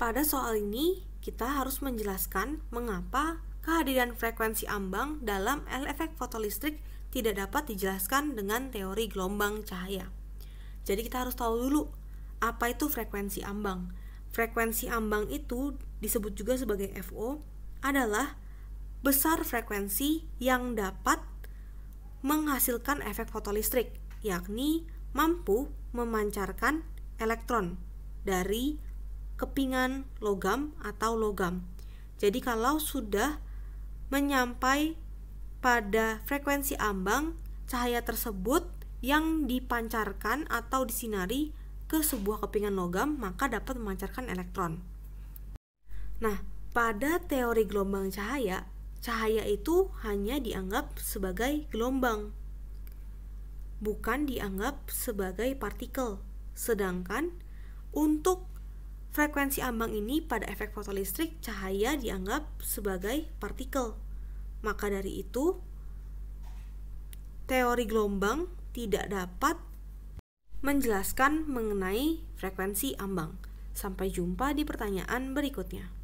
Pada soal ini, kita harus menjelaskan mengapa kehadiran frekuensi ambang dalam L efek fotolistrik tidak dapat dijelaskan dengan teori gelombang cahaya. Jadi kita harus tahu dulu apa itu frekuensi ambang. Frekuensi ambang itu disebut juga sebagai FO adalah besar frekuensi yang dapat menghasilkan efek fotolistrik, yakni mampu memancarkan elektron dari kepingan logam atau logam. Jadi kalau sudah menyampai pada frekuensi ambang, cahaya tersebut yang dipancarkan atau disinari ke sebuah kepingan logam maka dapat memancarkan elektron. Nah, pada teori gelombang cahaya, cahaya itu hanya dianggap sebagai gelombang, bukan dianggap sebagai partikel. Sedangkan untuk Frekuensi ambang ini pada efek fotolistrik cahaya dianggap sebagai partikel. Maka dari itu, teori gelombang tidak dapat menjelaskan mengenai frekuensi ambang. Sampai jumpa di pertanyaan berikutnya.